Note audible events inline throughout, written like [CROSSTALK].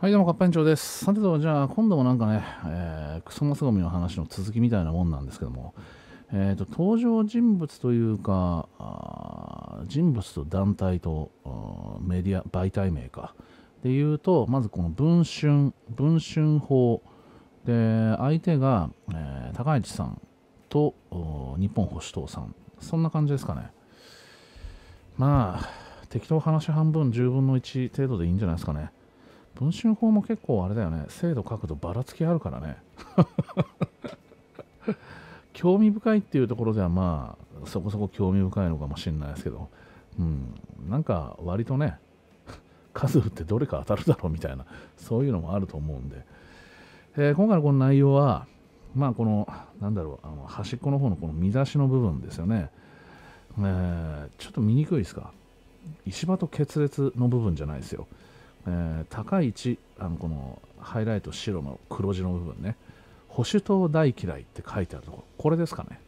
はい、どうも、カッパ園長です。さてと、じゃあ、今度もなんかね、えー、クソマスゴミの話の続きみたいなもんなんですけども、えっ、ー、と、登場人物というか、人物と団体とメディア、媒体名か。で言うと、まずこの文春、文春法。で、相手が、えー、高市さんと日本保守党さん。そんな感じですかね。まあ、適当話半分、10分の1程度でいいんじゃないですかね。文春法も結構あれだよね精度角度ばらつきあるからね [LAUGHS] 興味深いっていうところではまあそこそこ興味深いのかもしれないですけど、うん、なんか割とね数打ってどれか当たるだろうみたいなそういうのもあると思うんで、えー、今回のこの内容はまあこのなんだろうあの端っこの方のこの見出しの部分ですよね、えー、ちょっと見にくいですか石場と決裂の部分じゃないですよえー、高市あのこのハイライト白の黒字の部分ね保守党大嫌いって書いてあるところこれですかね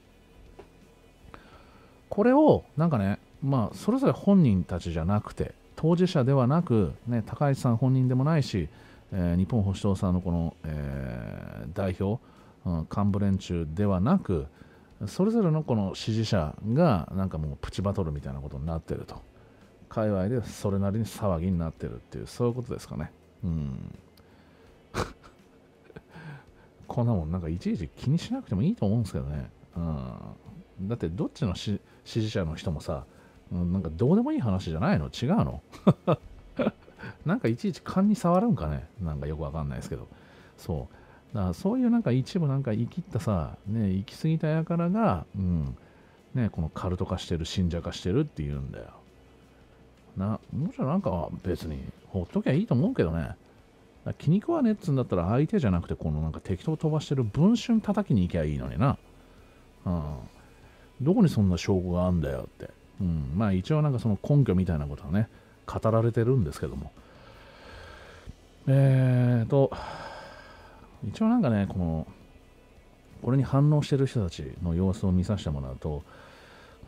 これをなんかねまあそれぞれ本人たちじゃなくて当事者ではなく、ね、高市さん本人でもないし、えー、日本保守党さんのこの、えー、代表、うん、幹部連中ではなくそれぞれのこの支持者がなんかもうプチバトルみたいなことになってると。界隈でそれなりに騒ぎになってるっていうそういうことですかねうん [LAUGHS] こんなもんなんかいちいち気にしなくてもいいと思うんですけどねうんだってどっちの支持者の人もさなんかどうでもいい話じゃないの違うの [LAUGHS] なんかいちいち勘に触るんかねなんかよくわかんないですけどそうだからそういうなんか一部なんか言い切ったさね行き過ぎたやからがうんねこのカルト化してる信者化してるっていうんだよな、もちろんなんか別に、ほっときゃいいと思うけどね。気に食わねっつんだったら相手じゃなくて、このなんか適当飛ばしてる文春叩きに行きゃいいのにな。うん。どこにそんな証拠があんだよって。うん。まあ一応なんかその根拠みたいなことはね、語られてるんですけども。えーと、一応なんかね、この、これに反応してる人たちの様子を見させてもらうと、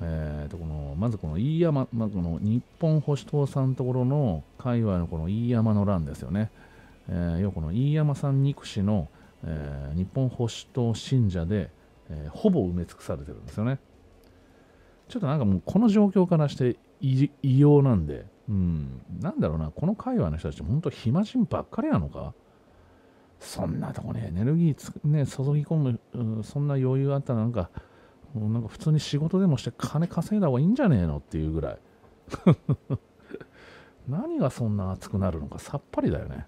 えー、とこのまずこの飯山、まあ、この日本保守党さんところの界隈のこの飯山の乱ですよね、えー、要はこの飯山さん憎しの、えー、日本保守党信者で、えー、ほぼ埋め尽くされてるんですよねちょっとなんかもうこの状況からして異様なんで、うん、なんだろうな、この界隈の人たち、本当暇人ばっかりなのかそんなとこにエネルギーね、注ぎ込む、そんな余裕あったらなんか、もうなんか普通に仕事でもして金稼いだ方がいいんじゃねえのっていうぐらい [LAUGHS] 何がそんな熱くなるのかさっぱりだよね。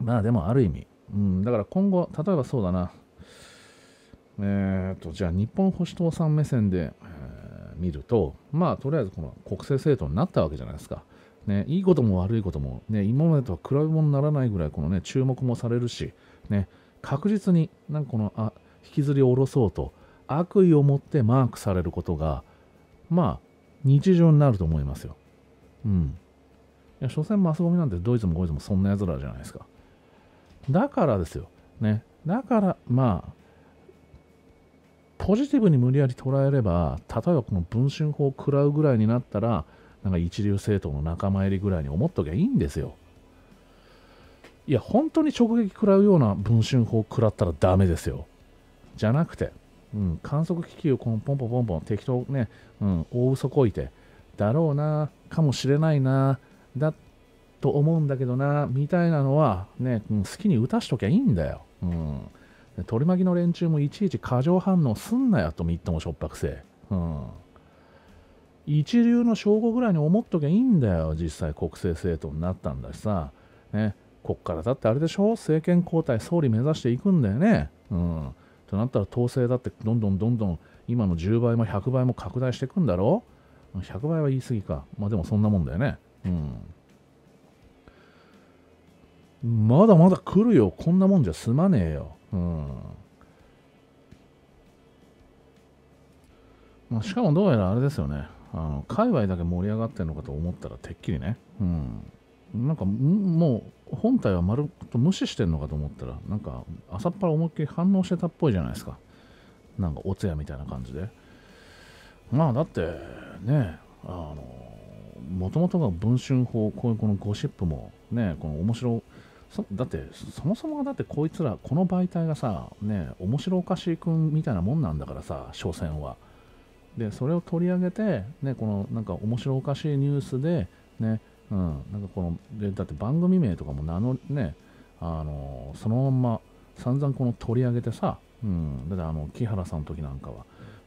まあでもある意味、うん、だから今後、例えばそうだな、えっ、ー、と、じゃあ日本保守党さん目線で、えー、見ると、まあとりあえずこの国政政党になったわけじゃないですか。ね、いいことも悪いことも、ね、今までとは比べ物にならないぐらい、このね、注目もされるし、ね、確実に、なんかこの、あ、引きずり下ろそうと悪意を持ってマークされることがまあ日常になると思いますよ。うん。いや、所詮マスゴミなんてドイツもこいつもそんな奴らじゃないですか。だからですよ。ね。だから、まあ、ポジティブに無理やり捉えれば、例えばこの文春法を食らうぐらいになったら、なんか一流政党の仲間入りぐらいに思っときゃいいんですよ。いや、本当に直撃食らうような文春法を食らったらダメですよ。じゃなくて、うん、観測機器をこのポンポンポンポン適当ね、うん、大嘘こいて、だろうな、かもしれないな、だと思うんだけどな、みたいなのは、ね、うん、好きに打たしときゃいいんだよ。うん。取り巻きの連中もいちいち過剰反応すんなよとみっともしょっぱくせうん。一流の証拠ぐらいに思っときゃいいんだよ、実際国政政党になったんだしさ。ね、こっからだってあれでしょ政権交代、総理目指していくんだよね。うん。となったら統制だってどんどんどんどん今の10倍も100倍も拡大していくんだろう ?100 倍は言い過ぎか。まあでもそんなもんだよね。うん。まだまだ来るよ。こんなもんじゃ済まねえよ。うん。まあ、しかもどうやらあれですよね。あの界隈だけ盛り上がってるのかと思ったらてっきりね。うん。なんかもう本体は丸くと無視してんのかと思ったらなんか朝っぱら思いっきり反応してたっぽいじゃないですかなんかお通夜みたいな感じでまあだってねあのもともとが文春法こういうこのゴシップもねこの面白だってそもそもがだってこいつらこの媒体がさね面白おかしいくんみたいなもんなんだからさ所詮はでそれを取り上げてねこのなんか面白おかしいニュースでねうん、なんかこのでだって番組名とかも名乗ねあのそのまんま散々この取り上げてさ、うん、だってあの木原さんの時なんかは、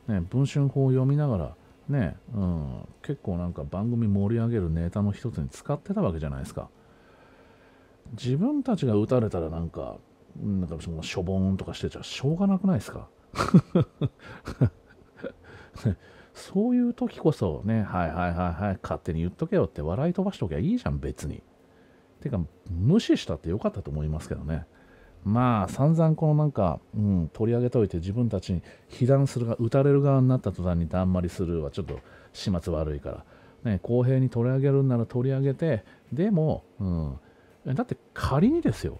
ね、文春法を読みながらね、うん、結構なんか番組盛り上げるネタの一つに使ってたわけじゃないですか自分たちが打たれたらなんかなんかそのしょぼんとかしてちゃしょうがなくないですか [LAUGHS] そういう時こそね、はいはいはいはい、勝手に言っとけよって笑い飛ばしときゃいいじゃん、別に。てか、無視したってよかったと思いますけどね。まあ、散々このなんか、うん、取り上げといて自分たちに被弾するが、打たれる側になった途端にだんまりするはちょっと始末悪いから、ね、公平に取り上げるんなら取り上げて、でも、うん、だって仮にですよ、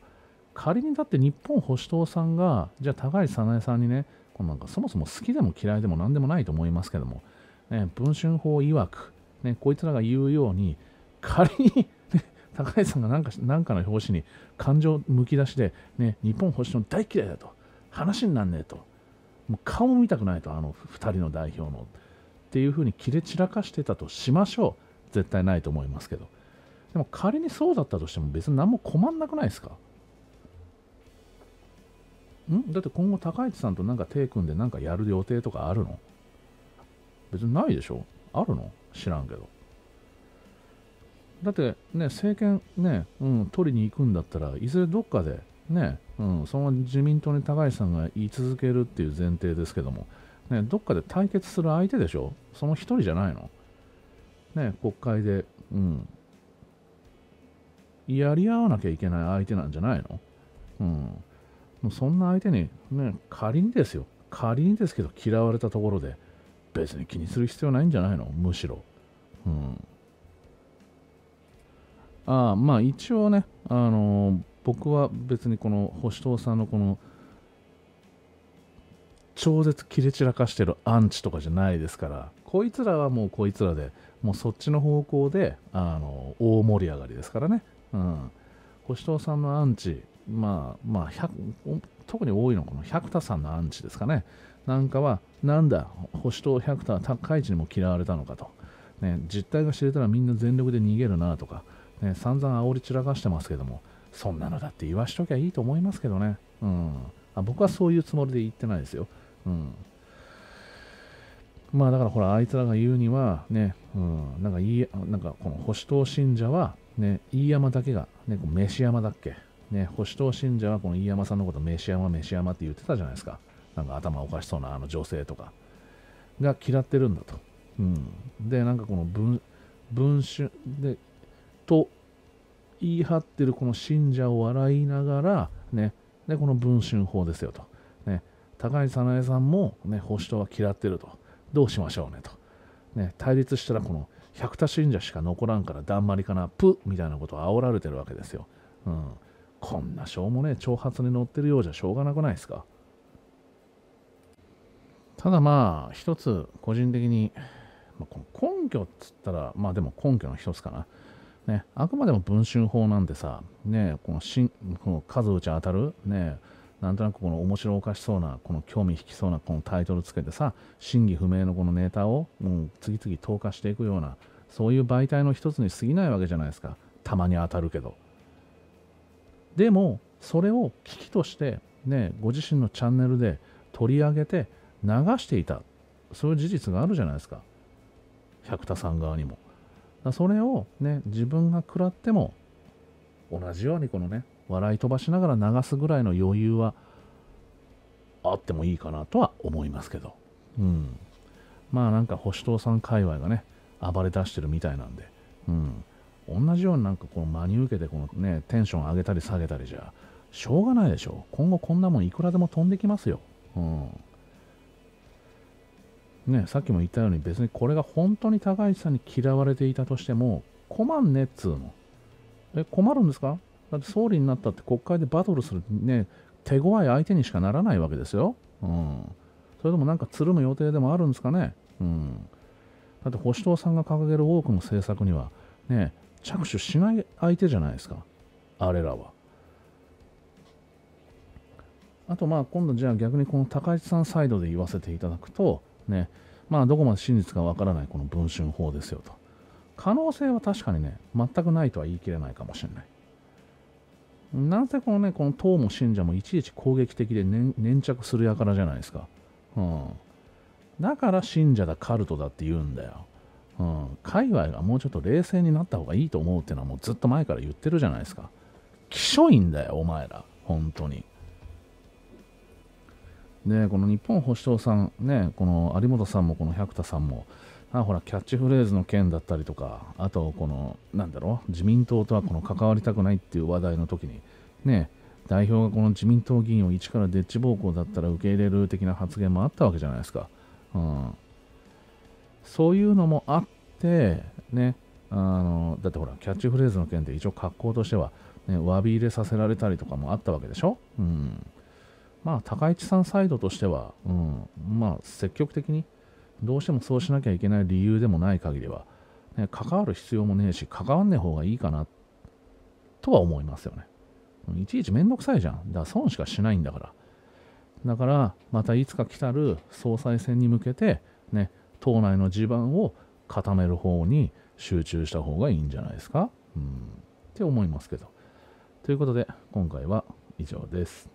仮にだって日本保守党さんが、じゃあ高市早苗さんにね、こなんかそもそも好きでも嫌いでも何でもないと思いますけども、ね、文春法曰く、ね、こいつらが言うように、仮に高橋さんが何かかの表紙に感情むき出しで、ね、日本保守の大嫌いだと、話になんねえと、もう顔も見たくないと、あの2人の代表の。っていうふうに切れ散らかしてたとしましょう。絶対ないと思いますけど。でも仮にそうだったとしても別に何も困んなくないですかんだって今後高市さんとなんか手組んでなんかやる予定とかあるの別にないでしょあるの知らんけど。だってね、政権ね、うん、取りに行くんだったら、いずれどっかでね、うん、その自民党に高市さんが言い続けるっていう前提ですけども、ね、どっかで対決する相手でしょその一人じゃないのね、国会で、うん、やり合わなきゃいけない相手なんじゃないのうん。もうそんな相手に、ね、仮にですよ、仮にですけど嫌われたところで、別に気にする必要ないんじゃないのむしろ。うん。ああ、まあ一応ね、あのー、僕は別にこの星藤さんのこの、超絶切れ散らかしてるアンチとかじゃないですから、こいつらはもうこいつらで、もうそっちの方向で、あのー、大盛り上がりですからね。うん。星藤さんのアンチまあまあ、特に多いのはこの百田さんのアンチですかね。なんかは、なんだ、保守党百田は高市にも嫌われたのかと、ね、実態が知れたらみんな全力で逃げるなとか、ね、散々煽り散らかしてますけども、そんなのだって言わしときゃいいと思いますけどね。うん、あ僕はそういうつもりで言ってないですよ。うん、まあだからほら、あいつらが言うには、ね、うん、なんかいい、なんかこの保守党信者は、ね、飯山だけが、ね、飯山だっけね、保守党信者はこの飯山さんのこと、飯山、飯山って言ってたじゃないですか。なんか頭おかしそうなあの女性とかが嫌ってるんだと。うん、で、なんかこの文、文春で、と言い張ってるこの信者を笑いながら、ね、で、この文春法ですよと。ね、高市早苗さんも、ね、保守党は嫌ってると。どうしましょうねと。ね、対立したらこの百田信者しか残らんからだんまりかな、プみたいなことを煽られてるわけですよ。うん。こんなしょうもねえ挑発に乗ってるようじゃしょうがなくないですかただまあ一つ個人的に、まあ、根拠っつったらまあでも根拠の一つかなね、あくまでも文春法なんてさ、ね、このしんこの数打ち当たる、ね、なんとなくこの面白おかしそうな、この興味引きそうなこのタイトルつけてさ、真偽不明のこのネタをもう次々投下していくような、そういう媒体の一つに過ぎないわけじゃないですか。たまに当たるけど。でもそれを危機として、ね、ご自身のチャンネルで取り上げて流していたそういう事実があるじゃないですか百田さん側にもそれを、ね、自分が食らっても同じようにこのね笑い飛ばしながら流すぐらいの余裕はあってもいいかなとは思いますけど、うん、まあなんか保守党さん界隈がね暴れ出してるみたいなんで、うん、同じようになんかこの真に受けてこのね、テンション上げたり下げたりじゃ、しょうがないでしょ。う今後こんなもんいくらでも飛んできますよ。うん。ね、さっきも言ったように別にこれが本当に高市さんに嫌われていたとしても、困んねっつうの。え、困るんですかだって総理になったって国会でバトルするね、手強い相手にしかならないわけですよ。うん。それともなんかつるむ予定でもあるんですかね。うん。だって保守党さんが掲げる多くの政策には、ね、着手しない相手じゃないですか、あれらは。あと、まあ、今度、じゃあ逆にこの高市さんサイドで言わせていただくと、ね、まあ、どこまで真実かわからないこの文春法ですよと。可能性は確かにね、全くないとは言い切れないかもしれない。なぜこのね、この党も信者もいちいち攻撃的で粘粘着するやからじゃないですか。うん。だから信者だ、カルトだって言うんだよ。うん、界隈がもうちょっと冷静になった方がいいと思うっていうのはもうずっと前から言ってるじゃないですか。きしょいんだよ、お前ら。本当に。で、この日本保守党さん、ね、この有本さんもこの百田さんも、あほら、キャッチフレーズの件だったりとか、あと、この、なんだろう、自民党とはこの関わりたくないっていう話題の時に、ね、代表がこの自民党議員を一からでっち暴行だったら受け入れる的な発言もあったわけじゃないですか。うん。そういうのもあって、ね、あのだってほらキャッチフレーズの件で一応格好としては、ね、詫び入れさせられたりとかもあったわけでしょ、うん、まあ高市さんサイドとしては、うん、まあ積極的にどうしてもそうしなきゃいけない理由でもない限りは、ね、関わる必要もねえし関わんねえ方がいいかなとは思いますよねいちいちめんどくさいじゃんだから損しかしないんだからだからまたいつか来たる総裁選に向けてね党内の地盤を固める方に集中した方がいいんじゃないですかうんって思いますけど。ということで、今回は以上です。